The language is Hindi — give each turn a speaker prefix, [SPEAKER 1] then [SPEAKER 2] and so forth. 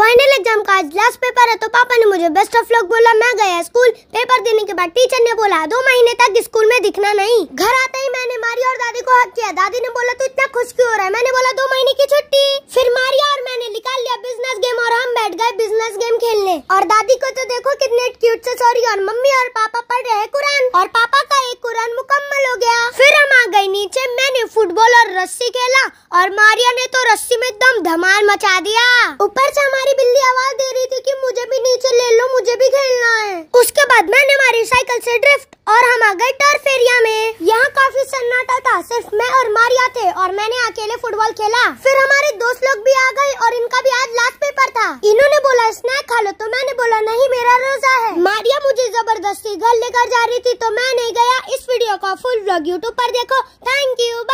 [SPEAKER 1] फाइनल एग्जाम का आज लास्ट पेपर है तो पापा ने मुझे बेस्ट ऑफ लक बोला मैं गया स्कूल पेपर देने के बाद टीचर ने बोला दो महीने तक स्कूल में दिखना नहीं घर आते ही मैंने मारिया और दादी को हक किया दादी ने बोला तू इतना खुश क्यों हो रहा है मैंने बोला दो महीने की छुट्टी फिर मारिया और मैंने निकाल लिया बिजनेस गेम और हम बैठ गए बिजनेस गेम खेलने और दादी को तो देखो कितने क्यूट से सॉरी और मम्मी और पापा पढ़ रहे कुरान और पापा का एक कुरान मुकम्मल हो गया फिर हम आ गए नीचे मैंने फुटबॉल और रस्सी खेला और मारिया ने तो रस्सी में एकदम धमाल मचा दिया ऊपर से साइकिल से ड्रिफ्ट और हम आ गए टर्फ एरिया में यहाँ काफी सन्नाटा था सिर्फ मैं और मारिया थे और मैंने अकेले फुटबॉल खेला फिर हमारे दोस्त लोग भी आ गए और इनका भी आज लास्ट पेपर था इन्होंने बोला स्नैक खा लो तो मैंने बोला नहीं मेरा रोजा है मारिया मुझे जबरदस्ती घर लेकर जा रही थी तो मैं नहीं गया इस वीडियो का फुल ब्लॉग यूट्यूब आरोप देखो थैंक यू